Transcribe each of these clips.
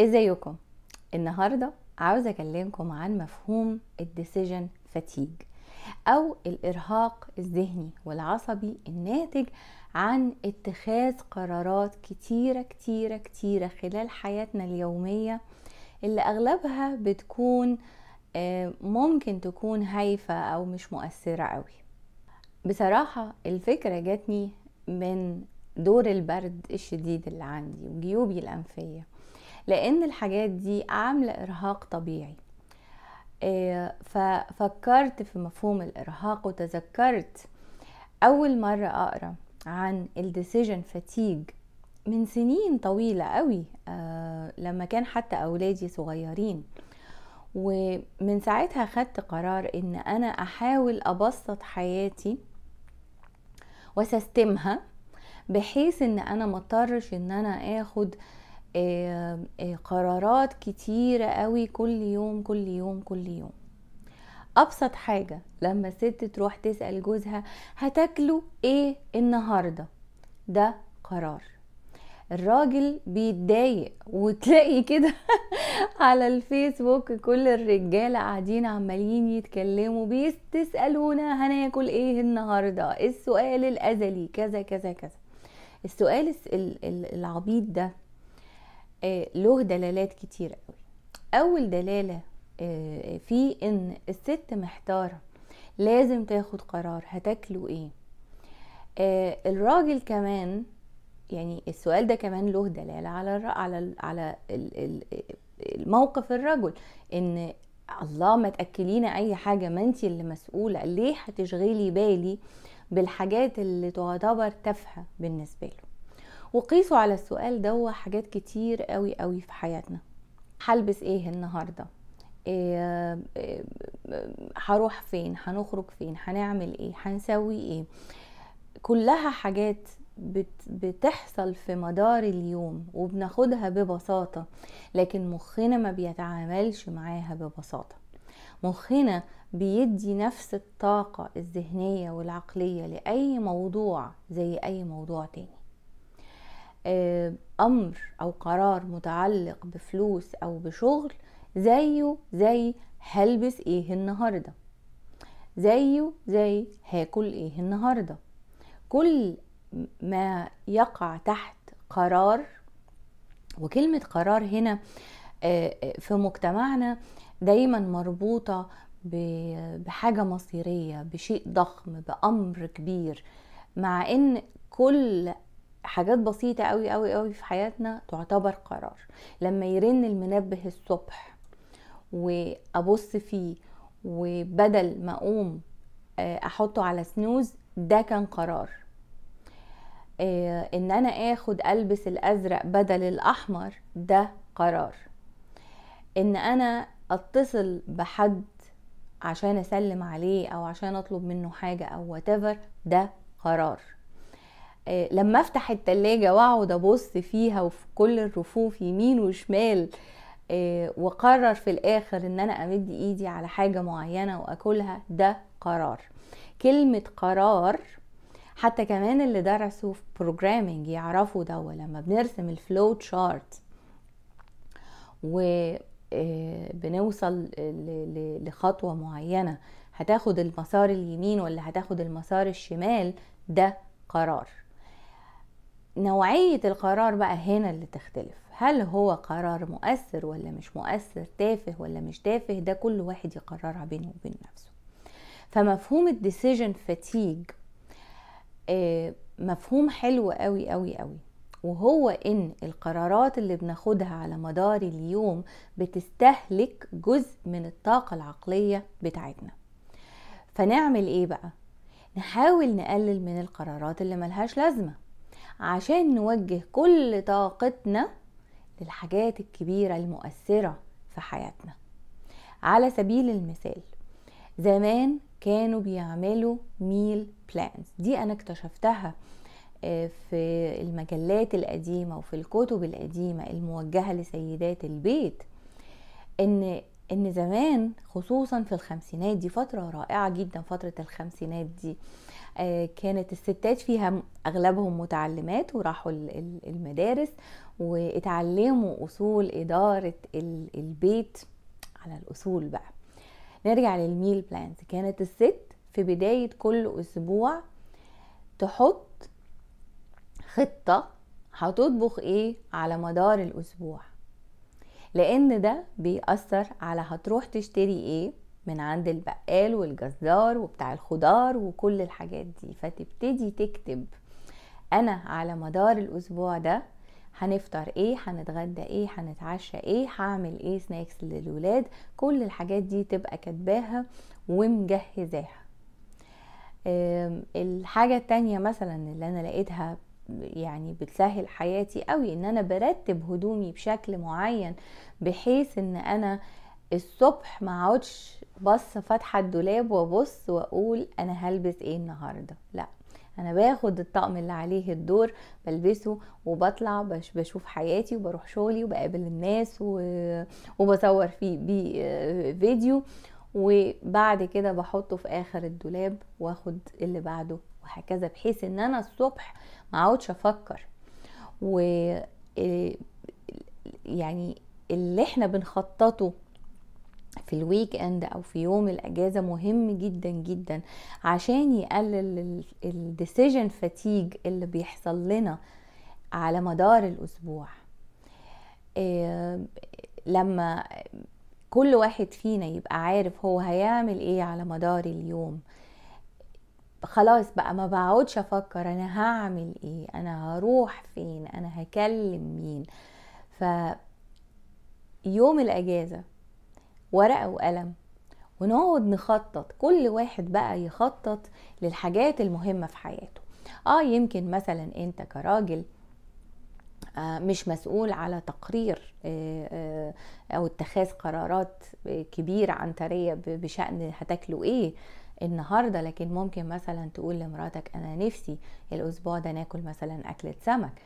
ازيكم النهارده عاوزه اكلمكم عن مفهوم الديسيجن فاتيج او الارهاق الذهني والعصبي الناتج عن اتخاذ قرارات كتيره كتيره كتيره خلال حياتنا اليوميه اللي اغلبها بتكون آه، ممكن تكون هايفه او مش مؤثره قوي بصراحه الفكره جاتني من دور البرد الشديد اللي عندي وجيوبي الانفيه لان الحاجات دي عامله ارهاق طبيعي آه، ففكرت في مفهوم الارهاق وتذكرت اول مره اقرا عن الديسيجن فاتيج من سنين طويلة قوي آه، لما كان حتى أولادي صغيرين ومن ساعتها خدت قرار إن أنا أحاول أبسط حياتي وسستمها بحيث إن أنا مضطرش إن أنا آخد قرارات كتيرة قوي كل يوم كل يوم كل يوم ابسط حاجة لما ست تروح تسأل جوزها هتاكلوا ايه النهاردة ده قرار الراجل بيتضايق وتلاقي كده على الفيسبوك كل الرجالة قاعدين عمالين يتكلموا بيستسألونا هناكل ايه النهاردة السؤال الازلي كذا كذا كذا السؤال العبيط ده آه، له دلالات كتير قوي اول دلاله آه، في ان الست محتاره لازم تاخد قرار هتاكلوا ايه آه، الراجل كمان يعني السؤال ده كمان له دلاله على على على الموقف الرجل ان الله ما تاكلينا اي حاجه ما انت اللي مسؤوله ليه هتشغلي بالي بالحاجات اللي تعتبر تافهه بالنسبه له وقيسوا على السؤال ده حاجات كتير قوي قوي في حياتنا هلبس ايه النهارده إيه هروح فين هنخرج فين هنعمل ايه هنسوي ايه كلها حاجات بتحصل في مدار اليوم وبناخدها ببساطة لكن مخنا ما بيتعاملش معاها ببساطة مخنا بيدي نفس الطاقة الذهنية والعقلية لأي موضوع زي أي موضوع تاني آه، امر او قرار متعلق بفلوس او بشغل زيه زي هلبس ايه النهارده زيه زي هاكل ايه النهارده كل ما يقع تحت قرار وكلمه قرار هنا آه، آه، في مجتمعنا دايما مربوطه بحاجه مصيريه بشيء ضخم بامر كبير مع ان كل حاجات بسيطة قوي قوي قوي في حياتنا تعتبر قرار لما يرن المنبه الصبح وابص فيه وبدل ما اقوم آه، احطه على سنوز ده كان قرار آه، ان انا اخد البس الازرق بدل الاحمر ده قرار ان انا اتصل بحد عشان اسلم عليه او عشان اطلب منه حاجة او whatever ده قرار آه، لما افتح التلاجة واقعد ابص فيها وفي كل الرفوف يمين وشمال آه، وقرر في الاخر ان انا امد ايدي على حاجة معينة واكلها ده قرار كلمة قرار حتى كمان اللي درسوا في بروجرامينج يعرفوا ده لما بنرسم الفلو تشارت آه، وبنوصل لخطوة معينة هتاخد المسار اليمين ولا هتاخد المسار الشمال ده قرار نوعية القرار بقى هنا اللي تختلف هل هو قرار مؤثر ولا مش مؤثر تافه ولا مش تافه ده كل واحد يقررها بينه وبين نفسه فمفهوم الديسيجن فاتيج آه، مفهوم حلو قوي قوي قوي وهو ان القرارات اللي بناخدها على مدار اليوم بتستهلك جزء من الطاقة العقلية بتاعتنا فنعمل ايه بقى نحاول نقلل من القرارات اللي ملهاش لازمه عشان نوجه كل طاقتنا للحاجات الكبيرة المؤثرة في حياتنا على سبيل المثال زمان كانوا بيعملوا ميل بلانز دي انا اكتشفتها آه، في المجلات القديمة وفي الكتب القديمة الموجهة لسيدات البيت ان ان زمان خصوصا في الخمسينات دي فتره رائعه جدا فتره الخمسينات دي آه، كانت الستات فيها اغلبهم متعلمات وراحوا المدارس واتعلموا اصول اداره البيت على الاصول بقى نرجع للميل بلانز كانت الست في بدايه كل اسبوع تحط خطه هتطبخ ايه على مدار الاسبوع لان ده بيأثر على هتروح تشتري ايه من عند البقال والجزار وبتاع الخضار وكل الحاجات دي فتبتدي تكتب انا على مدار الاسبوع ده هنفطر ايه هنتغدى ايه هنتعشى ايه هعمل ايه سناكس للولاد كل الحاجات دي تبقى كاتباها ومجهزاها الحاجة التانية مثلا اللي أنا لقيتها يعني بتسهل حياتي قوي ان انا برتب هدومي بشكل معين بحيث ان انا الصبح ما اقعدش بص فاتحه الدولاب وابص واقول انا هلبس ايه النهارده لا انا باخد الطقم اللي عليه الدور بلبسه وبطلع بش بشوف حياتي وبروح شغلي وبقابل الناس و... وبصور فيه بيه فيديو وبعد كده بحطه في اخر الدولاب واخد اللي بعده وهكذا بحيث ان انا الصبح ما اقعدش افكر و آه، يعني اللي احنا بنخططه في الويك اند او في يوم الاجازه مهم جدا جدا عشان يقلل الديسيجن فاتيج اللي بيحصل لنا على مدار الاسبوع إيه لما كل واحد فينا يبقى عارف هو هيعمل ايه على مدار اليوم خلاص بقى ما بقعدش افكر انا هعمل ايه انا هروح فين انا هكلم مين ف يوم الاجازه ورقه وقلم ونقعد نخطط كل واحد بقى يخطط للحاجات المهمه في حياته اه يمكن مثلا انت كراجل آه، مش مسؤول على تقرير آه، آه، او اتخاذ قرارات كبيره عنتريه بشان هتاكلوا ايه النهارده لكن ممكن مثلا تقول لمراتك انا نفسي الاسبوع ده ناكل مثلا اكله سمك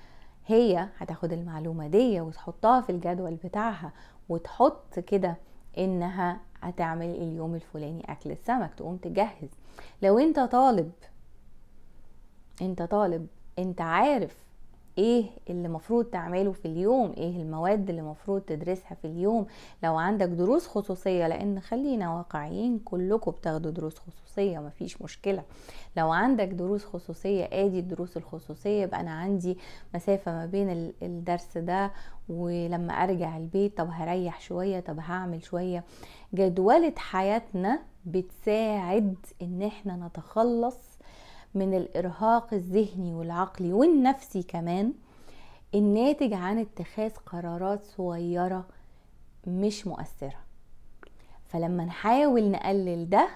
هي هتاخد المعلومه دي وتحطها في الجدول بتاعها وتحط كده انها هتعمل اليوم الفلاني اكل السمك تقوم تجهز لو انت طالب انت طالب انت عارف ايه اللي مفروض تعمله في اليوم ايه المواد اللي مفروض تدرسها في اليوم لو عندك دروس خصوصية لان خلينا واقعيين كلكم بتاخدوا دروس خصوصية مفيش مشكلة لو عندك دروس خصوصية ادي الدروس الخصوصية يبقى انا عندي مسافة ما بين الدرس ده ولما ارجع البيت طب هريح شوية طب هعمل شوية جدولة حياتنا بتساعد ان احنا نتخلص من الارهاق الذهني والعقلي والنفسي كمان الناتج عن اتخاذ قرارات صغيره مش مؤثره فلما نحاول نقلل ده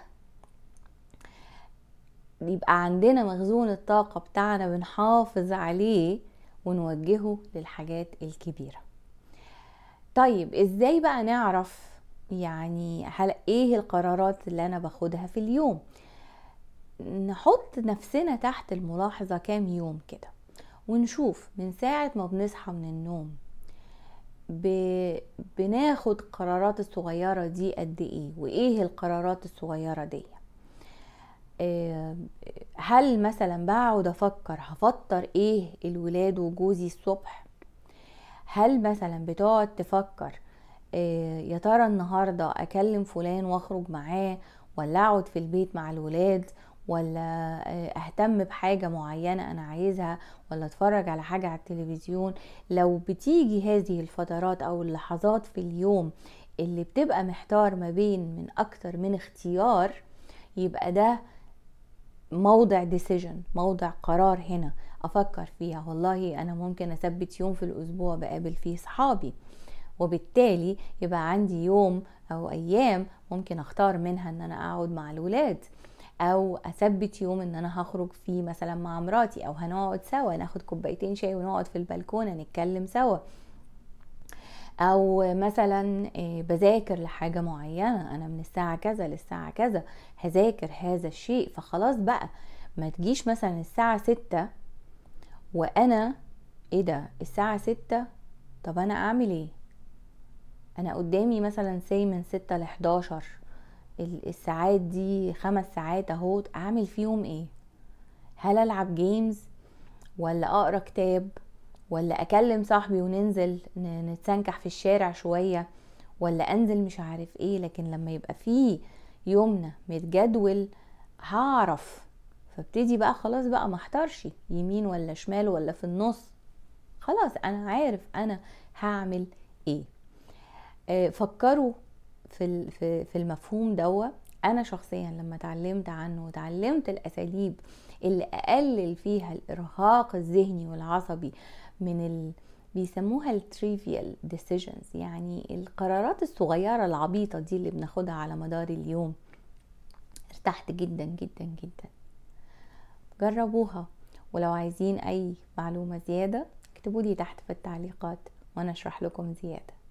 يبقى عندنا مخزون الطاقه بتاعنا بنحافظ عليه ونوجهه للحاجات الكبيره طيب ازاي بقى نعرف يعني هل ايه القرارات اللي انا باخدها في اليوم نحط نفسنا تحت الملاحظة كام يوم كده ونشوف من ساعة ما بنصحى من النوم ب... بناخد قرارات الصغيرة دي قد ايه وايه القرارات الصغيرة دي آه، هل مثلا بقعد افكر هفطر ايه الولاد وجوزي الصبح هل مثلا بتقعد تفكر آه، يا ترى النهاردة اكلم فلان واخرج معاه ولا اقعد في البيت مع الولاد ولا آه، اهتم بحاجة معينة انا عايزها ولا اتفرج على حاجة على التلفزيون لو بتيجي هذه الفترات او اللحظات في اليوم اللي بتبقى محتار ما بين من اكتر من اختيار يبقى ده موضع ديسيجن موضع قرار هنا افكر فيها والله انا ممكن اثبت يوم في الاسبوع بقابل فيه صحابي وبالتالي يبقى عندي يوم او ايام ممكن اختار منها ان انا اقعد مع الولاد او اثبت يوم ان انا هخرج فيه مثلا مع مراتي او هنقعد سوا ناخد كوبايتين شاي ونقعد في البلكونه نتكلم سوا او مثلا آه، بذاكر لحاجه معينه انا من الساعه كذا للساعه كذا هذاكر هذا الشيء فخلاص بقى ما تجيش مثلا الساعه ستة وانا ايه ده الساعه ستة طب انا اعمل ايه انا قدامي مثلا ساي من ستة 11 الساعات دي خمس ساعات اهو اعمل فيهم ايه هل العب جيمز ولا اقرا كتاب ولا اكلم صاحبي وننزل نتسنكح في الشارع شويه ولا انزل مش عارف ايه لكن لما يبقى فيه يومنا متجدول هعرف فابتدي بقى خلاص بقى ما يمين ولا شمال ولا في النص خلاص انا عارف انا هعمل ايه آه، فكروا في في المفهوم دوت انا شخصيا لما اتعلمت عنه وتعلمت الاساليب اللي اقلل فيها الارهاق الذهني والعصبي من ال... بيسموها التريفيال ديسيجنز يعني القرارات الصغيرة العبيطة دي اللي بناخدها على مدار اليوم ارتحت جدا جدا جدا جربوها ولو عايزين اي معلومة زيادة اكتبوا لي تحت في التعليقات وانا اشرح لكم زيادة